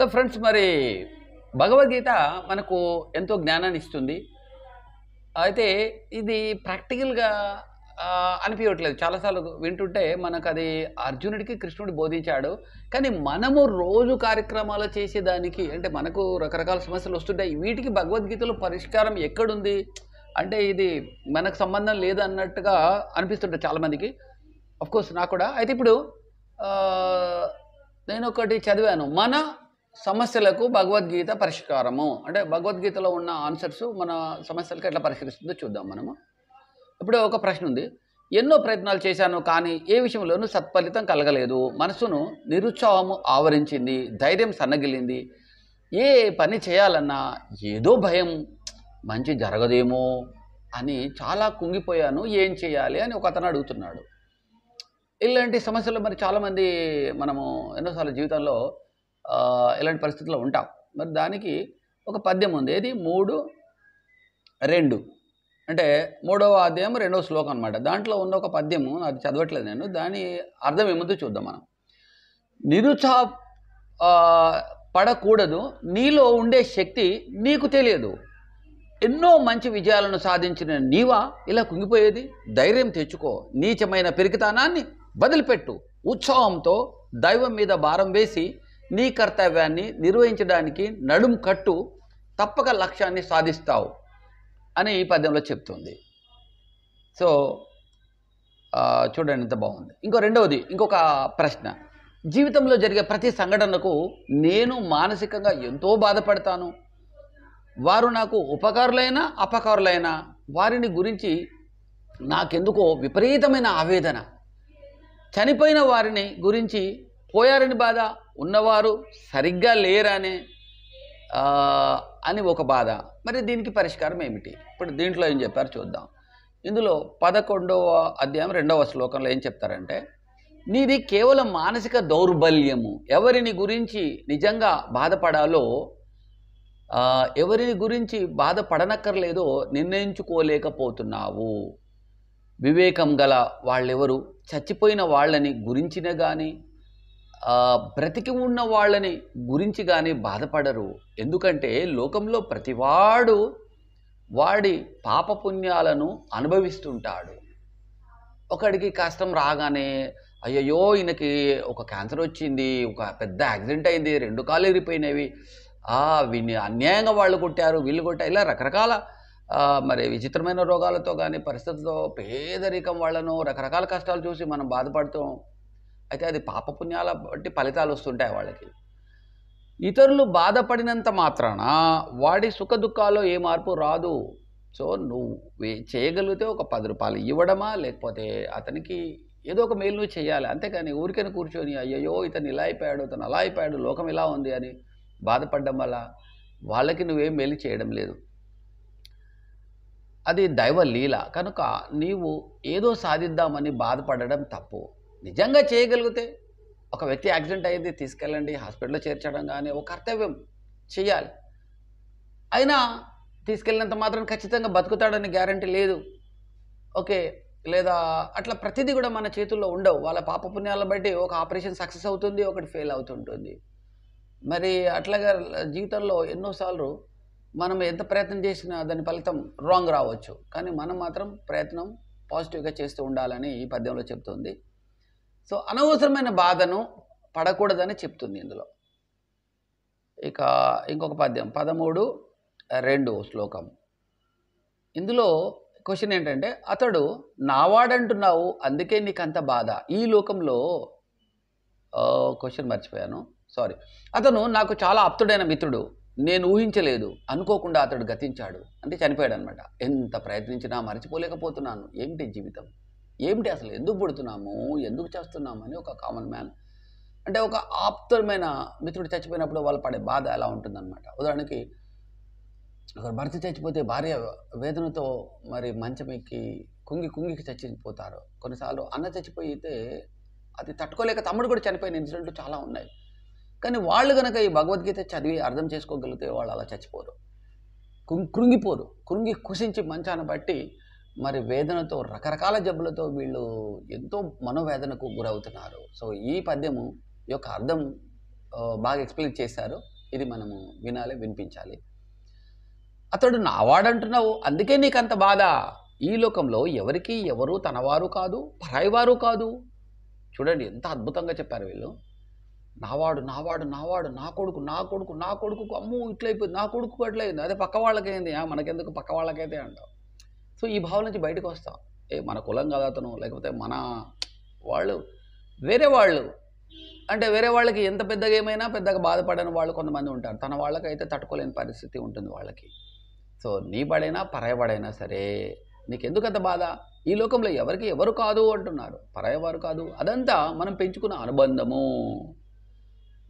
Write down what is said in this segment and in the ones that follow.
so friends మరి భగవద్గీత మనకు ఎంతో జ్ఞానాన్ని ఇస్తుంది అయితే ఇది ప్రాక్టికల్గా అనిపించట్లేదు చాలాసార్లు వింటుంటే మనకు అది అర్జునుడికి కృష్ణుడు బోధించాడు కానీ మనము రోజు కార్యక్రమాలు చేసేదానికి అంటే మనకు రకరకాల సమస్యలు వస్తుంటాయి వీటికి భగవద్గీతలో పరిష్కారం ఎక్కడుంది అంటే ఇది మనకు సంబంధం లేదన్నట్టుగా అనిపిస్తుంటుంది చాలామందికి అఫ్కోర్స్ నాకు కూడా అయితే ఇప్పుడు నేను ఒకటి చదివాను మన సమస్యలకు భగవద్గీత పరిష్కారము అంటే భగవద్గీతలో ఉన్న ఆన్సర్స్ మన సమస్యలకు ఎట్లా పరిష్కరిస్తుందో చూద్దాం మనము ఇప్పుడు ఒక ప్రశ్న ఉంది ఎన్నో ప్రయత్నాలు చేశాను కానీ ఏ విషయంలోనూ సత్ఫలితం కలగలేదు మనసును నిరుత్సాహము ఆవరించింది ధైర్యం సన్నగిలింది ఏ పని చేయాలన్నా ఏదో భయం మంచి జరగదేమో అని చాలా కుంగిపోయాను ఏం చేయాలి అని ఒక అతను అడుగుతున్నాడు ఇలాంటి సమస్యలు మరి చాలామంది మనము ఎన్నోసార్లు జీవితంలో ఇలాంటి పరిస్థితుల్లో ఉంటాం మరి దానికి ఒక పద్యం ఉంది ఏది మూడు రెండు అంటే మూడవ అధ్యాయం రెండవ శ్లోకం అనమాట దాంట్లో ఉన్న ఒక పద్యము అది చదవట్లేదు నేను దాని అర్థం ఏముందో చూద్దాం మనం నిరుత్సా పడకూడదు నీలో ఉండే శక్తి నీకు తెలియదు ఎన్నో మంచి విజయాలను సాధించిన నీవా ఇలా కుంగిపోయేది ధైర్యం తెచ్చుకో నీచమైన పెరిగితానాన్ని వదిలిపెట్టు ఉత్సాహంతో దైవం మీద భారం వేసి నీ కర్తవ్యాన్ని నిర్వహించడానికి నడుం కట్టు తప్పక లక్ష్యాన్ని సాధిస్తావు అని ఈ పద్యంలో చెప్తుంది సో చూడండి ఎంత బాగుంది ఇంకో రెండవది ఇంకొక ప్రశ్న జీవితంలో జరిగే ప్రతి సంఘటనకు నేను మానసికంగా ఎంతో బాధపడతాను వారు నాకు ఉపకారులైనా అపకారులైనా వారిని గురించి నాకెందుకో విపరీతమైన ఆవేదన చనిపోయిన వారిని గురించి పోయారని బాధ ఉన్నవారు సరిగ్గా లేరనే అని ఒక బాధ మరి దీనికి పరిష్కారం ఏమిటి ఇప్పుడు దీంట్లో ఏం చెప్పారు చూద్దాం ఇందులో పదకొండవ అధ్యాయం రెండవ శ్లోకంలో ఏం చెప్తారంటే నీది కేవలం మానసిక దౌర్బల్యము ఎవరిని గురించి నిజంగా బాధపడాలో ఎవరిని గురించి బాధపడనక్కర్లేదో నిర్ణయించుకోలేకపోతున్నావు వివేకం గల వాళ్ళెవరు చచ్చిపోయిన వాళ్ళని గురించిన కానీ బ్రతికి ఉన్న వాళ్ళని గురించి కానీ బాధపడరు ఎందుకంటే లోకంలో ప్రతివాడు వాడి పాపపుణ్యాలను అనుభవిస్తుంటాడు ఒకడికి కష్టం రాగానే అయ్యయ్యో ఈయనకి ఒక క్యాన్సర్ వచ్చింది ఒక పెద్ద యాక్సిడెంట్ అయింది రెండు కాళ్ళు ఎగిరిపోయినవి వీని అన్యాయంగా వాళ్ళు కొట్టారు వీళ్ళు కొట్టారు ఇలా రకరకాల మరి విచిత్రమైన రోగాలతో కానీ పరిస్థితులతో పేదరికం వాళ్ళను రకరకాల కష్టాలు చూసి మనం బాధపడుతూ అయితే అది పాపపుణ్యాల బట్టి ఫలితాలు వస్తుంటాయి వాళ్ళకి ఇతరులు బాధపడినంత మాత్రాన వాడి దుఃఖాల్లో ఏ మార్పు రాదు సో నువ్వు చేయగలిగితే ఒక పది రూపాయలు ఇవ్వడమా లేకపోతే అతనికి ఏదో ఒక మేలు నువ్వు చేయాలి అంతేకాని ఊరికైనా కూర్చొని అయ్యో ఇతను ఇలా అయిపోయాడు ఇతను అలా అయిపోయాడు లోకం ఇలా ఉంది అని బాధపడడం వల్ల వాళ్ళకి నువ్వేం మేలు చేయడం లేదు అది దైవ లీల కనుక నీవు ఏదో సాధిద్దామని బాధపడడం తప్పు నిజంగా చేయగలిగితే ఒక వ్యక్తి యాక్సిడెంట్ అయ్యింది తీసుకెళ్ళండి హాస్పిటల్లో చేర్చడం కానీ ఒక కర్తవ్యం చేయాలి అయినా తీసుకెళ్ళినంత మాత్రం ఖచ్చితంగా బతుకుతాడని గ్యారంటీ లేదు ఓకే లేదా అట్లా ప్రతిదీ కూడా మన చేతుల్లో ఉండవు వాళ్ళ పాపపుణ్యాలను బట్టి ఒక ఆపరేషన్ సక్సెస్ అవుతుంది ఒకటి ఫెయిల్ అవుతుంటుంది మరి అట్లాగా జీవితంలో ఎన్నోసార్లు మనం ఎంత ప్రయత్నం చేసినా దాని ఫలితం రాంగ్ రావచ్చు కానీ మనం మాత్రం ప్రయత్నం పాజిటివ్గా చేస్తూ ఉండాలని ఈ పద్యంలో చెప్తుంది సో అనవసరమైన బాధను పడకూడదని చెప్తుంది ఇందులో ఇక ఇంకొక పద్యం పదమూడు రెండు శ్లోకం ఇందులో క్వశ్చన్ ఏంటంటే అతడు నావాడంటున్నావు అందుకే నీకు అంత బాధ ఈ లోకంలో క్వశ్చన్ మర్చిపోయాను సారీ అతను నాకు చాలా అప్తుడైన మిత్రుడు నేను ఊహించలేదు అనుకోకుండా అతడు గతించాడు అంటే చనిపోయాడు అనమాట ఎంత ప్రయత్నించినా మర్చిపోలేకపోతున్నాను ఏమిటి జీవితం ఏమిటి అసలు ఎందుకు పుడుతున్నాము ఎందుకు చేస్తున్నాము అని ఒక కామన్ మ్యాన్ అంటే ఒక ఆప్తమైన మిత్రుడు చచ్చిపోయినప్పుడు వాళ్ళు పడే బాధ ఎలా ఉంటుందన్నమాట ఉదాహరణకి ఒకరు భర్త చచ్చిపోతే భార్య వేదనతో మరి మంచం ఎక్కి కుంగి కుంగికి చచ్చిపోతారు కొన్నిసార్లు అన్న చచ్చిపోయితే అది తట్టుకోలేక తమ్ముడు కూడా చనిపోయిన ఇన్సిడెంట్లు చాలా ఉన్నాయి కానీ వాళ్ళు కనుక ఈ భగవద్గీత చదివి అర్థం చేసుకోగలిగితే వాళ్ళు అలా చచ్చిపోరు కృంగిపోరు కృంగి కుసించి మంచాన బట్టి మరి వేదనతో రకరకాల జబ్బులతో వీళ్ళు ఎంతో మనోవేదనకు గురవుతున్నారు సో ఈ పద్యము యొక్క అర్థం బాగా ఎక్స్ప్లెయిన్ చేశారు ఇది మనము వినాలి వినిపించాలి అతడు నావాడంటున్నావు అందుకే నీకు అంత బాధ ఈ లోకంలో ఎవరికి ఎవరు తనవారు కాదు పరాయివారు కాదు చూడండి ఎంత అద్భుతంగా చెప్పారు వీళ్ళు నావాడు నావాడు నావాడు నా కొడుకు నా కొడుకు నా కొడుకు అమ్ము ఇట్లయిపోయింది నా కొడుకు అట్లయింది అదే పక్క వాళ్ళకైంది మనకెందుకు పక్క వాళ్ళకైతే అంటావు సో ఈ భావన నుంచి బయటకు వస్తాం ఏ మన కులం కదా అతను లేకపోతే మన వాళ్ళు వేరే వాళ్ళు అంటే వేరే వాళ్ళకి ఎంత పెద్దగా ఏమైనా పెద్దగా బాధపడని వాళ్ళు కొంతమంది ఉంటారు తన వాళ్ళకైతే తట్టుకోలేని పరిస్థితి ఉంటుంది వాళ్ళకి సో నీ పడైనా పరాయపడైనా సరే ఎందుకు అంత బాధ ఈ లోకంలో ఎవరికి ఎవరు కాదు అంటున్నారు పరాయవారు కాదు అదంతా మనం పెంచుకున్న అనుబంధము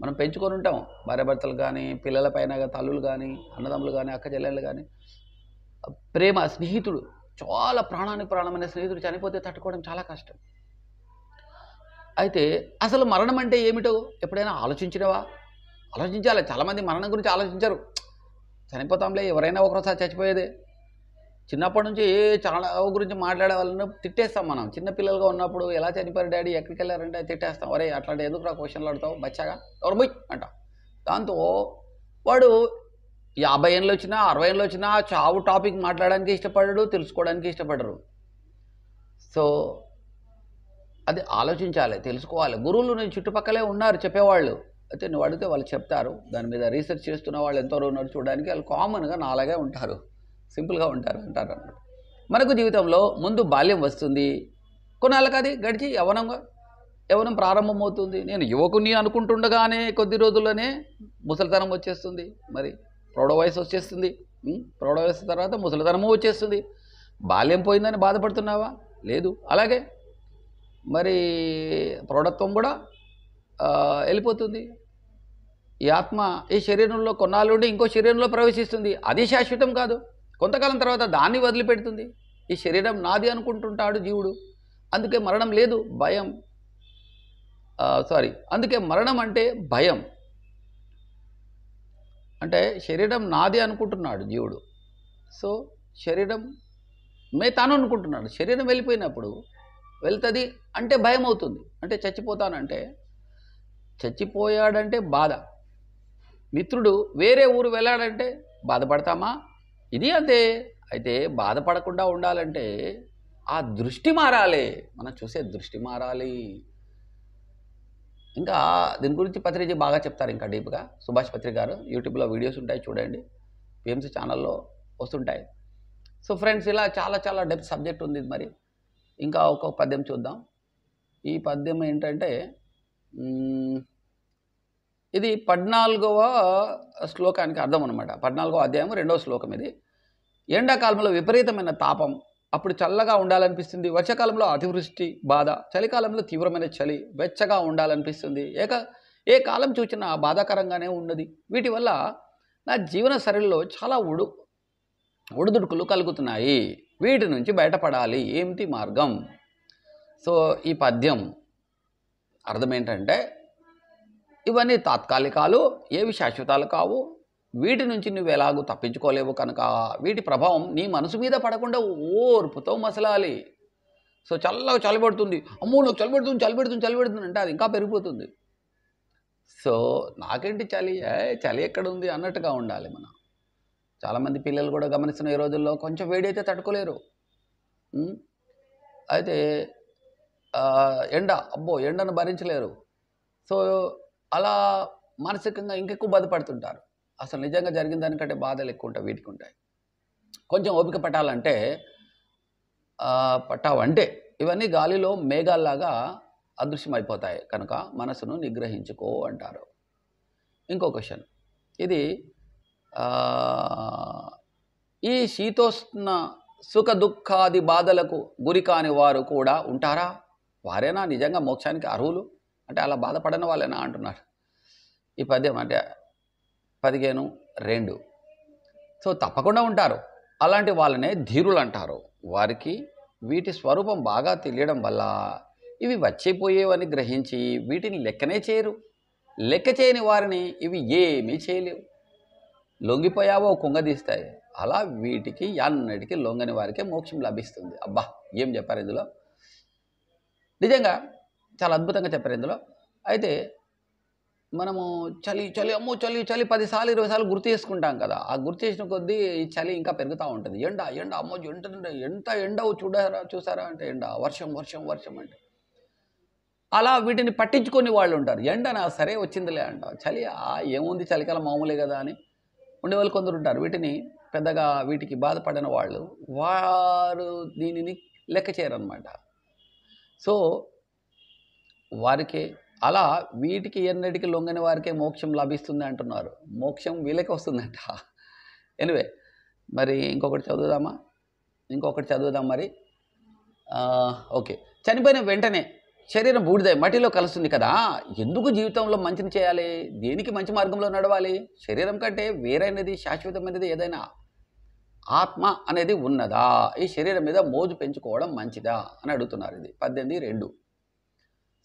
మనం పెంచుకొని ఉంటాం భార్యభర్తలు కానీ పిల్లలపైన తల్లులు కానీ అన్నదమ్ములు కానీ అక్క చెల్లెళ్ళు కానీ ప్రేమ స్నేహితుడు చాలా ప్రాణానికి ప్రాణమైన స్నేహితుడు చనిపోతే తట్టుకోవడం చాలా కష్టం అయితే అసలు మరణం అంటే ఏమిటో ఎప్పుడైనా ఆలోచించినవా ఆలోచించాలి చాలామంది మరణం గురించి ఆలోచించరు చనిపోతాంలే ఎవరైనా ఒకరోసారి చచ్చిపోయేదే చిన్నప్పటి నుంచి ఏ చాలా గురించి మాట్లాడే వాళ్ళని తిట్టేస్తాం మనం చిన్నపిల్లలుగా ఉన్నప్పుడు ఎలా చనిపోయారు డాడీ ఎక్కడికి వెళ్ళారంటే తిట్టేస్తాం వరే అట్లాంటి ఎందుకు రా క్వశ్చన్లు ఆడతావు బచ్చాగా ఎవరు బుయ్ అంట దాంతో వాడు యాభై ఏళ్ళు వచ్చినా అరవై ఏళ్ళు వచ్చినా చావు టాపిక్ మాట్లాడడానికి ఇష్టపడరు తెలుసుకోవడానికి ఇష్టపడరు సో అది ఆలోచించాలి తెలుసుకోవాలి గురువులు నేను చుట్టుపక్కలే ఉన్నారు చెప్పేవాళ్ళు అయితే నువ్వు అడిగితే వాళ్ళు చెప్తారు దాని మీద రీసెర్చ్ చేస్తున్న వాళ్ళు ఎంతవరకు ఉన్నారు చూడడానికి వాళ్ళు కామన్గా నాలాగే ఉంటారు సింపుల్గా ఉంటారు అంటారు అన్నమాట మనకు జీవితంలో ముందు బాల్యం వస్తుంది కొన్నాళ్ళకి అది గడిచి యవనంగా యవనం ప్రారంభమవుతుంది నేను యువకుని అనుకుంటుండగానే కొద్ది రోజుల్లోనే ముసలితనం వచ్చేస్తుంది మరి ప్రౌఢ వయసు వచ్చేస్తుంది ప్రౌఢ వయసు తర్వాత ముసలితనము వచ్చేస్తుంది బాల్యం పోయిందని బాధపడుతున్నావా లేదు అలాగే మరి ప్రౌఢత్వం కూడా వెళ్ళిపోతుంది ఈ ఆత్మ ఈ శరీరంలో కొన్నాళ్ళుండి ఇంకో శరీరంలో ప్రవేశిస్తుంది అది శాశ్వతం కాదు కొంతకాలం తర్వాత దాన్ని వదిలిపెడుతుంది ఈ శరీరం నాది అనుకుంటుంటాడు జీవుడు అందుకే మరణం లేదు భయం సారీ అందుకే మరణం అంటే భయం అంటే శరీరం నాది అనుకుంటున్నాడు జీవుడు సో శరీరం మే తాను అనుకుంటున్నాడు శరీరం వెళ్ళిపోయినప్పుడు వెళ్తుంది అంటే భయం అవుతుంది అంటే చచ్చిపోతానంటే చచ్చిపోయాడంటే బాధ మిత్రుడు వేరే ఊరు వెళ్ళాడంటే బాధపడతామా ఇది అంతే అయితే బాధపడకుండా ఉండాలంటే ఆ దృష్టి మారాలి మనం చూసే దృష్టి మారాలి ఇంకా దీని గురించి పత్రిక బాగా చెప్తారు ఇంకా డీప్గా సుభాష్ పత్రిక గారు యూట్యూబ్లో వీడియోస్ ఉంటాయి చూడండి పిఎంసీ ఛానల్లో వస్తుంటాయి సో ఫ్రెండ్స్ ఇలా చాలా చాలా డెప్త్ సబ్జెక్ట్ ఉంది మరి ఇంకా ఒక పద్యం చూద్దాం ఈ పద్యం ఏంటంటే ఇది పద్నాలుగవ శ్లోకానికి అర్థం అనమాట పద్నాలుగవ అధ్యాయం రెండవ శ్లోకం ఇది ఎండాకాలంలో విపరీతమైన తాపం అప్పుడు చల్లగా ఉండాలనిపిస్తుంది వర్షాకాలంలో అతివృష్టి బాధ చలికాలంలో తీవ్రమైన చలి వెచ్చగా ఉండాలనిపిస్తుంది ఏక ఏ కాలం చూచినా బాధాకరంగానే ఉన్నది వీటి వల్ల నా జీవన శరీరంలో చాలా ఉడు ఒడిదుడుకులు కలుగుతున్నాయి వీటి నుంచి బయటపడాలి ఏమిటి మార్గం సో ఈ పద్యం అర్థం ఏంటంటే ఇవన్నీ తాత్కాలికాలు ఏవి శాశ్వతాలు కావు వీటి నుంచి నువ్వు ఎలాగూ తప్పించుకోలేవు కనుక వీటి ప్రభావం నీ మనసు మీద పడకుండా ఓర్పుతో మసలాలి సో చల్లగా చలిపెడుతుంది అమ్మో నువ్వు చలిపెడుతుంది చలిపెడుతుంది చలిపెడుతుంది అంటే అది ఇంకా పెరిగిపోతుంది సో నాకేంటి చలి చలి ఎక్కడ ఉంది అన్నట్టుగా ఉండాలి మనం చాలామంది పిల్లలు కూడా గమనిస్తున్న ఈ రోజుల్లో కొంచెం వేడి అయితే తట్టుకోలేరు అయితే ఎండ అబ్బో ఎండను భరించలేరు సో అలా మానసికంగా ఇంకెక్కువ బాధపడుతుంటారు అసలు నిజంగా జరిగిన దానికంటే బాధలు ఎక్కువ ఉంటాయి వీటికి ఉంటాయి కొంచెం ఓపిక పట్టాలంటే పట్టావంటే ఇవన్నీ గాలిలో మేఘాల్లాగా అదృశ్యమైపోతాయి కనుక మనసును నిగ్రహించుకో అంటారు ఇంకో క్వశ్చన్ ఇది ఈ శీతోష్ణ సుఖ దుఃఖాది బాధలకు గురి కాని వారు కూడా ఉంటారా వారేనా నిజంగా మోక్షానికి అర్హులు అంటే అలా బాధపడని వాళ్ళేనా అంటున్నారు ఈ పద్యం అంటే పదిహేను రెండు సో తప్పకుండా ఉంటారు అలాంటి వాళ్ళనే ధీరులు అంటారు వారికి వీటి స్వరూపం బాగా తెలియడం వల్ల ఇవి వచ్చిపోయేవని గ్రహించి వీటిని లెక్కనే చేయరు లెక్క చేయని వారిని ఇవి ఏమీ చేయలేవు లొంగిపోయావో కుంగదీస్తాయి అలా వీటికి యాన్నటికి లొంగని వారికి మోక్షం లభిస్తుంది అబ్బా ఏం చెప్పారు ఇందులో నిజంగా చాలా అద్భుతంగా చెప్పారు ఇందులో అయితే మనము చలి చలి అమ్మో చలి చలి పదిసార్లు ఇరవై సార్లు గుర్తు చేసుకుంటాం కదా ఆ గుర్తు చేసిన కొద్దీ ఈ చలి ఇంకా పెరుగుతూ ఉంటుంది ఎండ ఎండ అమ్మో ఎంట ఎంత ఎండ చూడారా చూసారా అంటే ఎండ వర్షం వర్షం వర్షం అంటే అలా వీటిని పట్టించుకొని వాళ్ళు ఉంటారు ఎండనా సరే వచ్చిందిలే అంట చలి ఏముంది చలికాలం మామూలే కదా అని ఉండేవాళ్ళు కొందరు ఉంటారు వీటిని పెద్దగా వీటికి బాధపడిన వాళ్ళు వారు దీనిని లెక్క చేయరనమాట సో వారికే అలా వీటికి ఎన్నటికి లొంగని వారికే మోక్షం లభిస్తుంది అంటున్నారు మోక్షం వీళ్ళకి వస్తుందంట ఎనివే మరి ఇంకొకటి చదువుదామా ఇంకొకటి చదువుదాం మరి ఓకే చనిపోయిన వెంటనే శరీరం బూడిదాయి మట్టిలో కలుస్తుంది కదా ఎందుకు జీవితంలో మంచిని చేయాలి దేనికి మంచి మార్గంలో నడవాలి శరీరం కంటే వేరైనది శాశ్వతమైనది ఏదైనా ఆత్మ అనేది ఉన్నదా ఈ శరీరం మీద మోజు పెంచుకోవడం మంచిదా అని అడుగుతున్నారు ఇది పద్దెనిమిది రెండు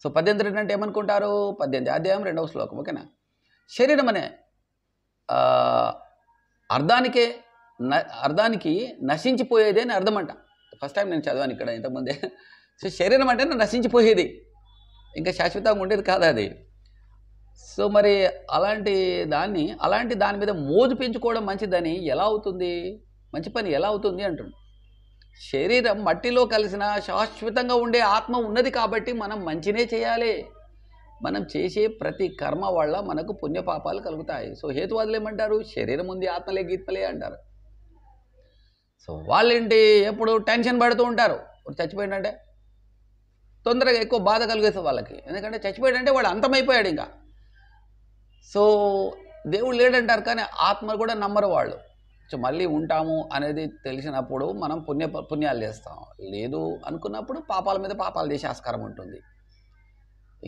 సో పద్దెనిమిది రెండు అంటే ఏమనుకుంటారు పద్దెనిమిది అధ్యాయం రెండవ శ్లోకం ఓకేనా శరీరం అనే అర్థానికే న అర్థానికి నశించిపోయేది అని అర్థం అంట ఫస్ట్ టైం నేను చదివాను ఇక్కడ ఇంతకుముందే సో శరీరం అంటే నశించిపోయేది ఇంకా శాశ్వతంగా ఉండేది కాదు అది సో మరి అలాంటి దాన్ని అలాంటి దాని మీద మోజు పెంచుకోవడం మంచిదని ఎలా అవుతుంది మంచి పని ఎలా అవుతుంది అంటుండు శరీరం మట్టిలో కలిసిన శాశ్వతంగా ఉండే ఆత్మ ఉన్నది కాబట్టి మనం మంచినే చేయాలి మనం చేసే ప్రతి కర్మ వల్ల మనకు పుణ్యపాపాలు కలుగుతాయి సో హేతువాదులు ఏమంటారు శరీరం ఉంది ఆత్మలే గీత్మలే అంటారు సో వాళ్ళేంటి ఎప్పుడు టెన్షన్ పడుతూ ఉంటారు చచ్చిపోయాడంటే తొందరగా ఎక్కువ బాధ కలిగేస్తారు వాళ్ళకి ఎందుకంటే చచ్చిపోయాడంటే వాడు అంతమైపోయాడు ఇంకా సో దేవుడు లేడంటారు కానీ ఆత్మ కూడా నమ్మరు వాళ్ళు సో మళ్ళీ ఉంటాము అనేది తెలిసినప్పుడు మనం పుణ్య పుణ్యాలు చేస్తాం లేదు అనుకున్నప్పుడు పాపాల మీద పాపాలు చేసే ఆస్కారం ఉంటుంది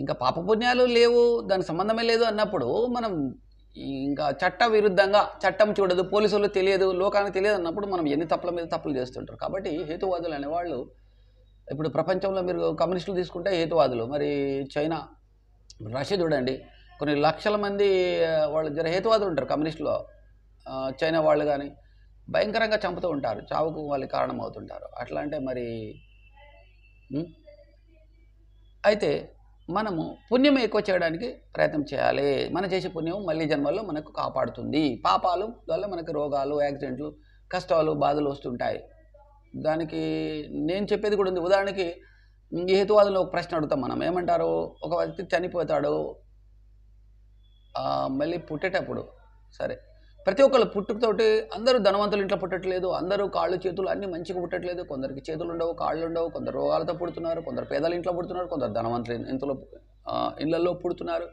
ఇంకా పాపపుణ్యాలు లేవు దాని సంబంధమే లేదు అన్నప్పుడు మనం ఇంకా చట్ట విరుద్ధంగా చట్టం చూడదు పోలీసులు తెలియదు లోకానికి తెలియదు అన్నప్పుడు మనం ఎన్ని తప్పుల మీద తప్పులు చేస్తుంటారు కాబట్టి హేతువాదులు అనేవాళ్ళు ఇప్పుడు ప్రపంచంలో మీరు కమ్యూనిస్టులు తీసుకుంటే హేతువాదులు మరి చైనా రష్యా చూడండి కొన్ని లక్షల మంది వాళ్ళు జర హేతువాదులు ఉంటారు కమ్యూనిస్టులో చైనా వాళ్ళు కానీ భయంకరంగా చంపుతూ ఉంటారు చావుకు వాళ్ళు కారణం అవుతుంటారు అట్లా అంటే మరి అయితే మనము పుణ్యం ఎక్కువ చేయడానికి ప్రయత్నం చేయాలి మన చేసే పుణ్యం మళ్ళీ జన్మల్లో మనకు కాపాడుతుంది పాపాలు వల్ల మనకు రోగాలు యాక్సిడెంట్లు కష్టాలు బాధలు వస్తుంటాయి దానికి నేను చెప్పేది కూడా ఉంది ఉదాహరణకి ఈ హేతువాదంలో ఒక ప్రశ్న అడుగుతాం మనం ఏమంటారు ఒక వ్యక్తి చనిపోతాడు మళ్ళీ పుట్టేటప్పుడు సరే ప్రతి ఒక్కళ్ళు పుట్టుకతోటి అందరూ ధనవంతులు ఇంట్లో పుట్టట్లేదు అందరూ కాళ్ళు చేతులు అన్నీ మంచిగా పుట్టట్లేదు కొందరికి చేతులు ఉండవు కాళ్ళు ఉండవు కొందరు రోగాలతో పుడుతున్నారు కొందరు పేదల ఇంట్లో పుడుతున్నారు కొందరు ధనవంతులు ఇంట్లో ఇళ్లలో పుడుతున్నారు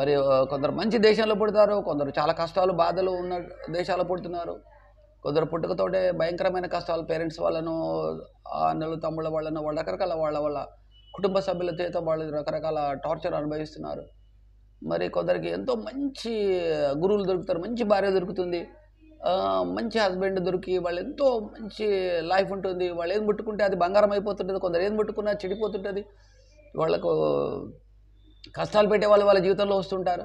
మరి కొందరు మంచి దేశంలో పుడతారు కొందరు చాలా కష్టాలు బాధలు ఉన్న దేశాల్లో పుడుతున్నారు కొందరు పుట్టుకతోటే భయంకరమైన కష్టాలు పేరెంట్స్ వాళ్ళను అన్నలు తమ్ముళ్ళ వాళ్ళను వాళ్ళ రకరకాల వాళ్ళ వాళ్ళ కుటుంబ సభ్యుల చేత వాళ్ళు రకరకాల టార్చర్ అనుభవిస్తున్నారు మరి కొందరికి ఎంతో మంచి గురువులు దొరుకుతారు మంచి భార్య దొరుకుతుంది మంచి హస్బెండ్ దొరికి వాళ్ళు ఎంతో మంచి లైఫ్ ఉంటుంది వాళ్ళు ఏం పుట్టుకుంటే అది బంగారం అయిపోతుంటుంది కొందరు ఏం పుట్టుకున్నా చెడిపోతుంటుంది వాళ్ళకు కష్టాలు పెట్టే వాళ్ళు వాళ్ళ జీవితంలో వస్తుంటారు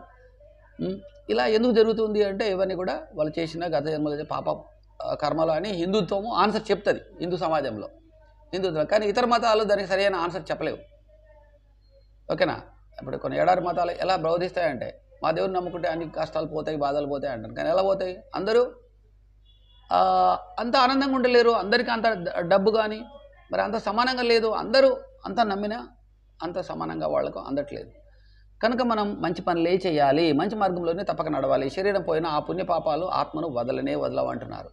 ఇలా ఎందుకు జరుగుతుంది అంటే ఇవన్నీ కూడా వాళ్ళు చేసిన గత జన్మలో పాప కర్మలు అని హిందుత్వము ఆన్సర్ చెప్తుంది హిందూ సమాజంలో హిందుత్వం కానీ ఇతర మతాలు దానికి సరైన ఆన్సర్ చెప్పలేవు ఓకేనా ఇప్పుడు కొన్ని ఏడారి మతాలు ఎలా బోధిస్తాయంటే మా దేవుని నమ్ముకుంటే అన్ని కష్టాలు పోతాయి బాధలు పోతాయి అంటారు కానీ ఎలా పోతాయి అందరూ అంత ఆనందంగా ఉండలేరు అందరికీ అంత డబ్బు కానీ మరి అంత సమానంగా లేదు అందరూ అంత నమ్మినా అంత సమానంగా వాళ్ళకు అందట్లేదు కనుక మనం మంచి పనులే చేయాలి మంచి మార్గంలోనే తప్పక నడవాలి శరీరం పోయిన ఆ పుణ్య పాపాలు ఆత్మను వదలనే వదలవంటున్నారు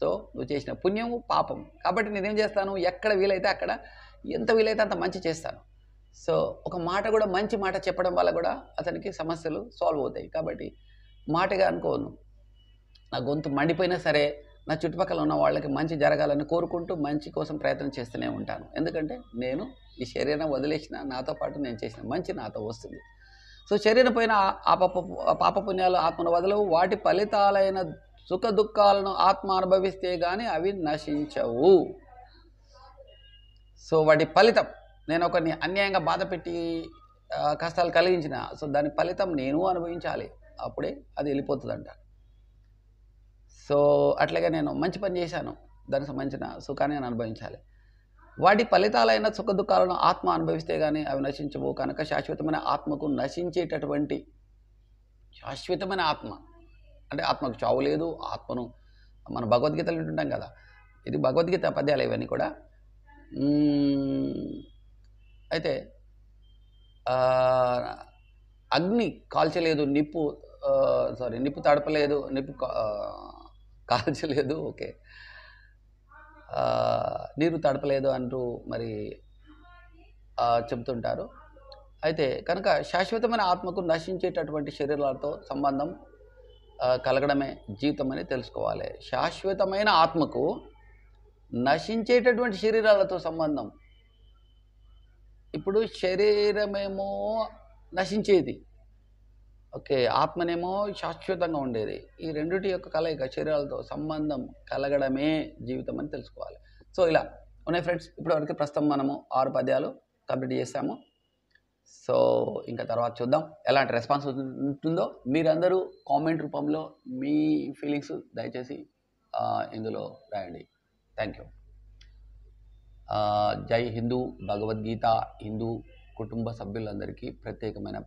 సో నువ్వు చేసిన పుణ్యము పాపం కాబట్టి నేనేం చేస్తాను ఎక్కడ వీలైతే అక్కడ ఎంత వీలైతే అంత మంచి చేస్తాను సో ఒక మాట కూడా మంచి మాట చెప్పడం వల్ల కూడా అతనికి సమస్యలు సాల్వ్ అవుతాయి కాబట్టి మాటగా అనుకోను నా గొంతు మండిపోయినా సరే నా చుట్టుపక్కల ఉన్న వాళ్ళకి మంచి జరగాలని కోరుకుంటూ మంచి కోసం ప్రయత్నం చేస్తూనే ఉంటాను ఎందుకంటే నేను ఈ శరీరం వదిలేసిన నాతో పాటు నేను చేసిన మంచి నాతో వస్తుంది సో శరీరం పైన పాప పాపపుణ్యాలు ఆత్మను వదలవు వాటి ఫలితాలైన సుఖ దుఃఖాలను ఆత్మ అనుభవిస్తే కానీ అవి నశించవు సో వాటి ఫలితం నేను ఒకరిని అన్యాయంగా బాధ పెట్టి కష్టాలు కలిగించిన సో దాని ఫలితం నేను అనుభవించాలి అప్పుడే అది వెళ్ళిపోతుందంట సో అట్లాగే నేను మంచి పని చేశాను దానికి సంబంధించిన సుఖాన్ని నేను అనుభవించాలి వాటి ఫలితాలైన సుఖ దుఃఖాలను ఆత్మ అనుభవిస్తే కానీ అవి నశించవు కనుక శాశ్వతమైన ఆత్మకు నశించేటటువంటి శాశ్వతమైన ఆత్మ అంటే ఆత్మకు చావు లేదు ఆత్మను మన భగవద్గీతలు వింటుంటాం కదా ఇది భగవద్గీత పద్యాలు ఇవన్నీ కూడా అయితే అగ్ని కాల్చలేదు నిప్పు సారీ నిప్పు తడపలేదు నిప్పు కాల్చలేదు ఓకే నీరు తడపలేదు అంటూ మరి చెబుతుంటారు అయితే కనుక శాశ్వతమైన ఆత్మకు నశించేటటువంటి శరీరాలతో సంబంధం కలగడమే జీవితం అని తెలుసుకోవాలి శాశ్వతమైన ఆత్మకు నశించేటటువంటి శరీరాలతో సంబంధం ఇప్పుడు శరీరమేమో నశించేది ఓకే ఆత్మనేమో శాశ్వతంగా ఉండేది ఈ రెండింటి యొక్క కలయిక శరీరాలతో సంబంధం కలగడమే జీవితం అని తెలుసుకోవాలి సో ఇలా ఉన్నాయి ఫ్రెండ్స్ ఇప్పటివరకు ప్రస్తుతం మనము ఆరు పద్యాలు కంప్లీట్ చేసాము సో ఇంకా తర్వాత చూద్దాం ఎలాంటి రెస్పాన్స్ ఉంటుందో మీరందరూ కామెంట్ రూపంలో మీ ఫీలింగ్స్ దయచేసి ఇందులో రాయండి థ్యాంక్ యూ ಜೈ ಹಿಂದೂ ಭಗವದ್ಗೀತಾ ಹಿಂದೂ ಕುಟುಂಬ ಸಭ್ಯುಳೀ ಪ್ರತ್ಯೇಕಮಾನ